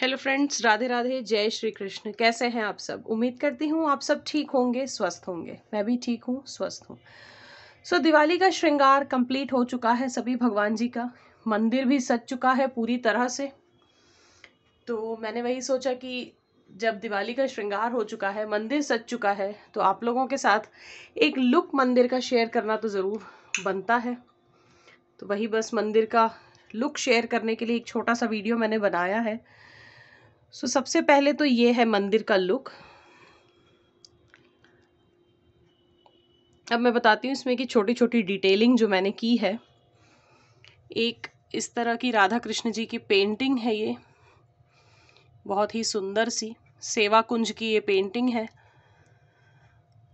hello friends Radhe Radhe जय श्री कृष्ण कैसे हैं आप सब उम्मीद करती हूँ आप सब ठीक होंगे स्वस्थ होंगे मैं भी ठीक हूँ स्वस्थ हूँ सो so, दिवाली का श्रृंगार कंप्लीट हो चुका है सभी भगवान जी का मंदिर भी सज चुका है पूरी तरह से तो मैंने वही सोचा कि जब दिवाली का श्रृंगार हो चुका है मंदिर सज चुका है तो आप लोगों के साथ एक लुक मंदिर का शेयर करना तो ज़रूर बनता है तो वही बस मंदिर का लुक शेयर करने के लिए एक छोटा सा वीडियो मैंने बनाया है सो so, सबसे पहले तो ये है मंदिर का लुक अब मैं बताती हूँ इसमें कि छोटी छोटी डिटेलिंग जो मैंने की है एक इस तरह की राधा कृष्ण जी की पेंटिंग है ये बहुत ही सुंदर सी सेवा कुंज की ये पेंटिंग है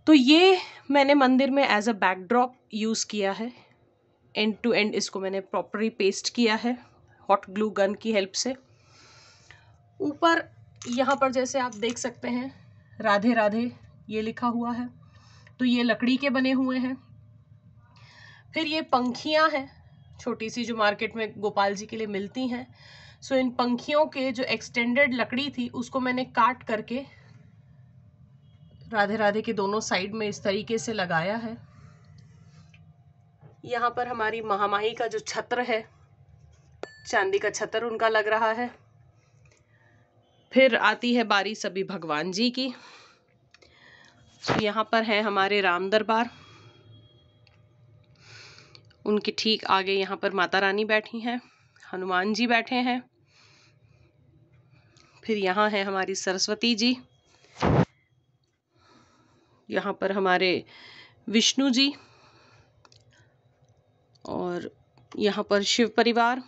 तो ये मैंने मंदिर में एज अ बैकड्रॉप यूज़ किया है एंड टू एंड इसको मैंने प्रॉपरली पेस्ट किया है हॉट ग्लू गन की हेल्प से ऊपर यहाँ पर जैसे आप देख सकते हैं राधे राधे ये लिखा हुआ है तो ये लकड़ी के बने हुए हैं फिर ये पंखियाँ हैं छोटी सी जो मार्केट में गोपाल जी के लिए मिलती हैं सो इन पंखियों के जो एक्सटेंडेड लकड़ी थी उसको मैंने काट करके राधे राधे के दोनों साइड में इस तरीके से लगाया है यहाँ पर हमारी महामाई का जो छत्र है चांदी का छत्र उनका लग रहा है फिर आती है बारी सभी भगवान जी की तो यहाँ पर है हमारे राम दरबार उनके ठीक आगे यहाँ पर माता रानी बैठी हैं हनुमान जी बैठे हैं फिर यहाँ है हमारी सरस्वती जी यहाँ पर हमारे विष्णु जी और यहाँ पर शिव परिवार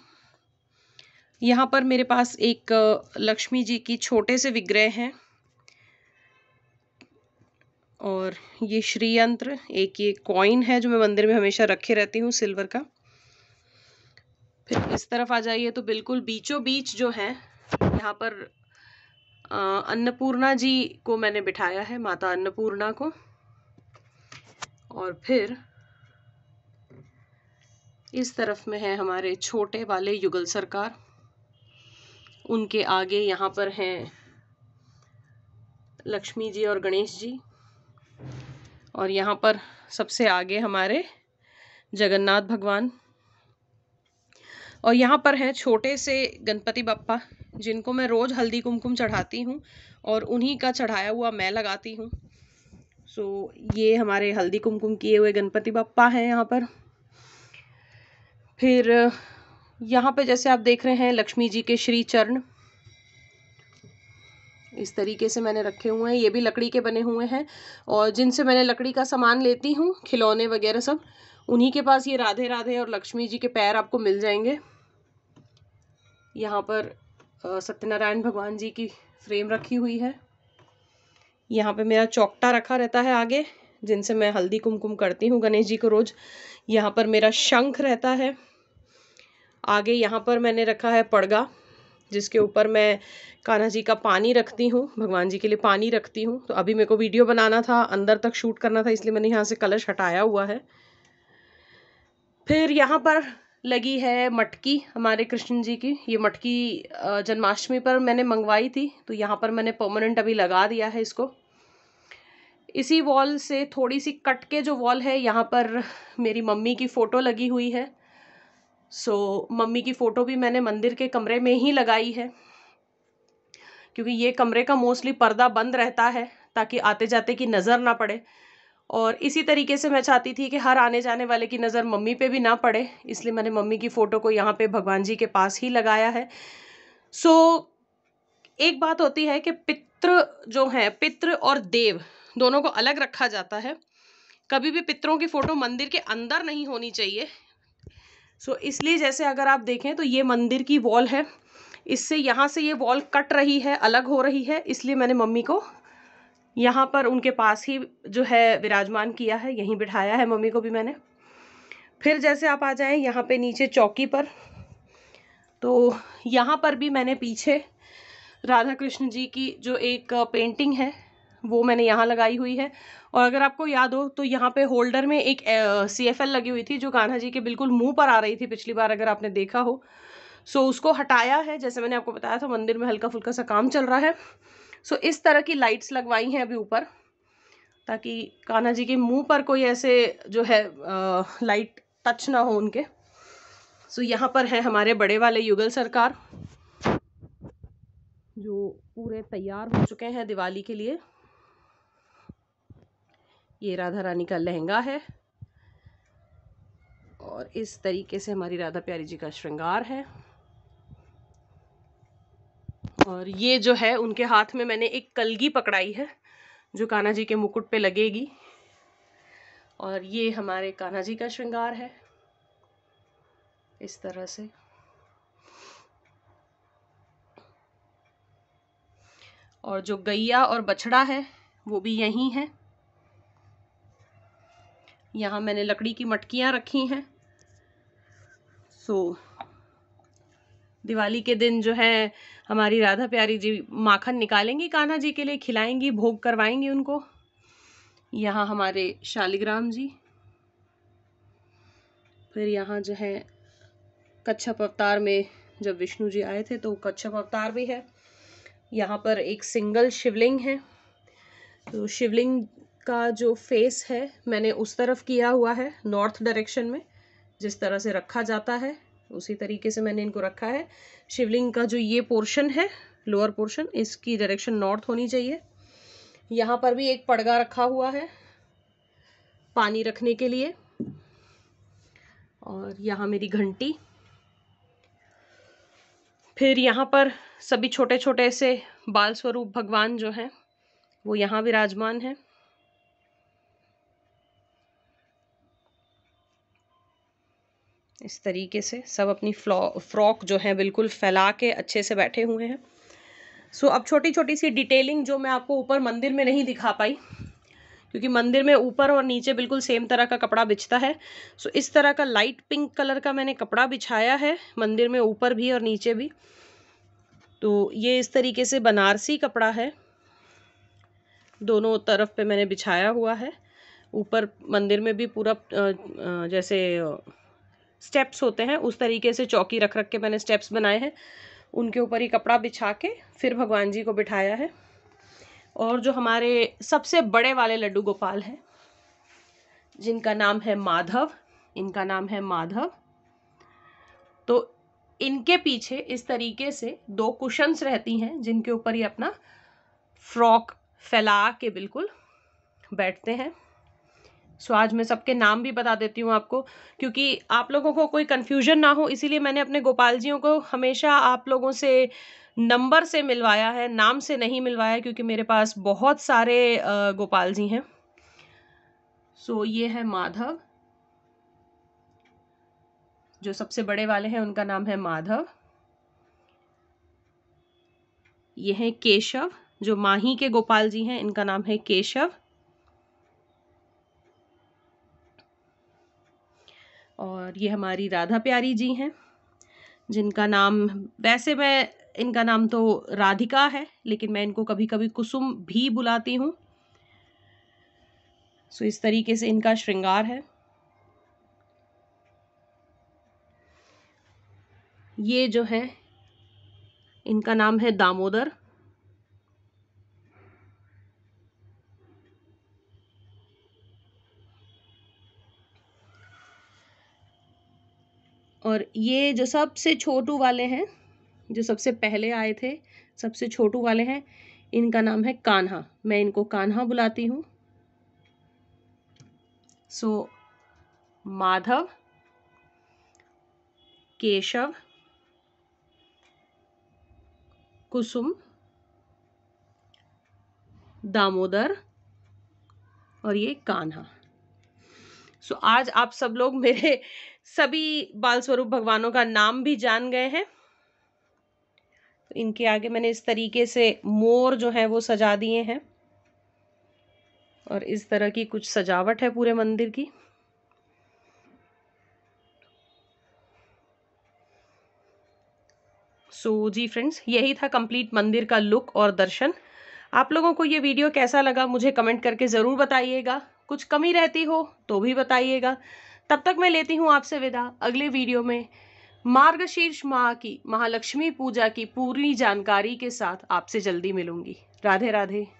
यहाँ पर मेरे पास एक लक्ष्मी जी की छोटे से विग्रह हैं और ये श्री यंत्र एक ये कॉइन है जो मैं मंदिर में हमेशा रखे रहती हूँ सिल्वर का फिर इस तरफ आ जाइए तो बिल्कुल बीचों बीच जो है यहाँ पर अन्नपूर्णा जी को मैंने बिठाया है माता अन्नपूर्णा को और फिर इस तरफ में है हमारे छोटे वाले युगल सरकार उनके आगे यहाँ पर हैं लक्ष्मी जी और गणेश जी और यहाँ पर सबसे आगे हमारे जगन्नाथ भगवान और यहाँ पर हैं छोटे से गणपति बप्पा जिनको मैं रोज़ हल्दी कुमकुम चढ़ाती हूँ और उन्हीं का चढ़ाया हुआ मैं लगाती हूँ सो so, ये हमारे हल्दी कुमकुम किए हुए गणपति बप्पा हैं यहाँ पर फिर यहाँ पे जैसे आप देख रहे हैं लक्ष्मी जी के श्री चरण इस तरीके से मैंने रखे हुए हैं ये भी लकड़ी के बने हुए हैं और जिनसे मैंने लकड़ी का सामान लेती हूँ खिलौने वगैरह सब उन्हीं के पास ये राधे राधे और लक्ष्मी जी के पैर आपको मिल जाएंगे यहाँ पर सत्यनारायण भगवान जी की फ्रेम रखी हुई है यहाँ पे मेरा चौकटा रखा रहता है आगे जिनसे मैं हल्दी कुमकुम करती हूँ गणेश जी को रोज़ यहाँ पर मेरा शंख रहता है आगे यहाँ पर मैंने रखा है पड़गा जिसके ऊपर मैं कान्हा जी का पानी रखती हूँ भगवान जी के लिए पानी रखती हूँ तो अभी मेरे को वीडियो बनाना था अंदर तक शूट करना था इसलिए मैंने यहाँ से कलश हटाया हुआ है फिर यहाँ पर लगी है मटकी हमारे कृष्ण जी की ये मटकी जन्माष्टमी पर मैंने मंगवाई थी तो यहाँ पर मैंने परमानेंट अभी लगा दिया है इसको इसी वॉल से थोड़ी सी कट के जो वॉल है यहाँ पर मेरी मम्मी की फ़ोटो लगी हुई है सो मम्मी की फ़ोटो भी मैंने मंदिर के कमरे में ही लगाई है क्योंकि ये कमरे का मोस्टली पर्दा बंद रहता है ताकि आते जाते की नज़र ना पड़े और इसी तरीके से मैं चाहती थी कि हर आने जाने वाले की नज़र मम्मी पे भी ना पड़े इसलिए मैंने मम्मी की फ़ोटो को यहाँ पे भगवान जी के पास ही लगाया है सो so, एक बात होती है कि पित्र जो हैं पित्र और देव दोनों को अलग रखा जाता है कभी भी पितरों की फ़ोटो मंदिर के अंदर नहीं होनी चाहिए सो इसलिए जैसे अगर आप देखें तो ये मंदिर की वॉल है इससे यहाँ से ये वॉल कट रही है अलग हो रही है इसलिए मैंने मम्मी को यहाँ पर उनके पास ही जो है विराजमान किया है यहीं बिठाया है मम्मी को भी मैंने फिर जैसे आप आ जाएं यहाँ पे नीचे चौकी पर तो यहाँ पर भी मैंने पीछे राधा कृष्ण जी की जो एक पेंटिंग है वो मैंने यहाँ लगाई हुई है और अगर आपको याद हो तो यहाँ पे होल्डर में एक सी एफ एल लगी हुई थी जो कान्हा जी के बिल्कुल मुंह पर आ रही थी पिछली बार अगर आपने देखा हो सो उसको हटाया है जैसे मैंने आपको बताया था मंदिर में हल्का फुल्का सा काम चल रहा है सो इस तरह की लाइट्स लगवाई हैं अभी ऊपर ताकि कान्हा जी के मुँह पर कोई ऐसे जो है आ, लाइट टच ना हो उनके सो यहाँ पर है हमारे बड़े वाले युगल सरकार जो पूरे तैयार हो चुके हैं दिवाली के लिए ये राधा रानी का लहंगा है और इस तरीके से हमारी राधा प्यारी जी का श्रृंगार है और ये जो है उनके हाथ में मैंने एक कलगी पकड़ाई है जो कान्हा जी के मुकुट पे लगेगी और ये हमारे कान्हा जी का श्रृंगार है इस तरह से और जो गैया और बछड़ा है वो भी यहीं है यहाँ मैंने लकड़ी की मटकियाँ रखी हैं सो so, दिवाली के दिन जो है हमारी राधा प्यारी जी माखन निकालेंगी कान्हा जी के लिए खिलाएंगी भोग करवाएंगी उनको यहाँ हमारे शालिग्राम जी फिर यहाँ जो है कच्छप अवतार में जब विष्णु जी आए थे तो कच्छप अवतार भी है यहाँ पर एक सिंगल शिवलिंग है तो शिवलिंग इसका जो फेस है मैंने उस तरफ किया हुआ है नॉर्थ डायरेक्शन में जिस तरह से रखा जाता है उसी तरीके से मैंने इनको रखा है शिवलिंग का जो ये पोर्शन है लोअर पोर्शन इसकी डायरेक्शन नॉर्थ होनी चाहिए यहाँ पर भी एक पड़गा रखा हुआ है पानी रखने के लिए और यहाँ मेरी घंटी फिर यहाँ पर सभी छोटे छोटे से बाल स्वरूप भगवान जो हैं वो यहाँ विराजमान हैं इस तरीके से सब अपनी फ्रॉक जो है बिल्कुल फैला के अच्छे से बैठे हुए हैं सो अब छोटी छोटी सी डिटेलिंग जो मैं आपको ऊपर मंदिर में नहीं दिखा पाई क्योंकि मंदिर में ऊपर और नीचे बिल्कुल सेम तरह का कपड़ा बिछता है सो इस तरह का लाइट पिंक कलर का मैंने कपड़ा बिछाया है मंदिर में ऊपर भी और नीचे भी तो ये इस तरीके से बनारसी कपड़ा है दोनों तरफ पे मैंने बिछाया हुआ है ऊपर मंदिर में भी पूरा जैसे स्टेप्स होते हैं उस तरीके से चौकी रख रख के मैंने स्टेप्स बनाए हैं उनके ऊपर ही कपड़ा बिछा के फिर भगवान जी को बिठाया है और जो हमारे सबसे बड़े वाले लड्डू गोपाल हैं जिनका नाम है माधव इनका नाम है माधव तो इनके पीछे इस तरीके से दो कुशंस रहती हैं जिनके ऊपर ये अपना फ्रॉक फैला के बिल्कुल बैठते हैं सो आज मैं सबके नाम भी बता देती हूँ आपको क्योंकि आप लोगों को कोई कन्फ्यूजन ना हो इसीलिए मैंने अपने गोपाल जियों को हमेशा आप लोगों से नंबर से मिलवाया है नाम से नहीं मिलवाया क्योंकि मेरे पास बहुत सारे गोपाल जी हैं सो so, ये है माधव जो सबसे बड़े वाले हैं उनका नाम है माधव ये हैं केशव जो माही के गोपाल जी हैं इनका नाम है केशव और ये हमारी राधा प्यारी जी हैं जिनका नाम वैसे मैं इनका नाम तो राधिका है लेकिन मैं इनको कभी कभी कुसुम भी बुलाती हूँ सो इस तरीके से इनका श्रृंगार है ये जो है इनका नाम है दामोदर और ये जो सबसे छोटू वाले हैं जो सबसे पहले आए थे सबसे छोटू वाले हैं इनका नाम है कान्हा मैं इनको कान्हा बुलाती हूँ सो so, माधव केशव कुसुम दामोदर और ये कान्हा सो so, आज आप सब लोग मेरे सभी बाल स्वरूप भगवानों का नाम भी जान गए हैं तो इनके आगे मैंने इस तरीके से मोर जो है वो सजा दिए हैं और इस तरह की कुछ सजावट है पूरे मंदिर की सो so, जी फ्रेंड्स यही था कंप्लीट मंदिर का लुक और दर्शन आप लोगों को ये वीडियो कैसा लगा मुझे कमेंट करके ज़रूर बताइएगा कुछ कमी रहती हो तो भी बताइएगा तब तक मैं लेती हूँ आपसे विदा अगले वीडियो में मार्गशीर्ष माह की महालक्ष्मी पूजा की पूरी जानकारी के साथ आपसे जल्दी मिलूंगी राधे राधे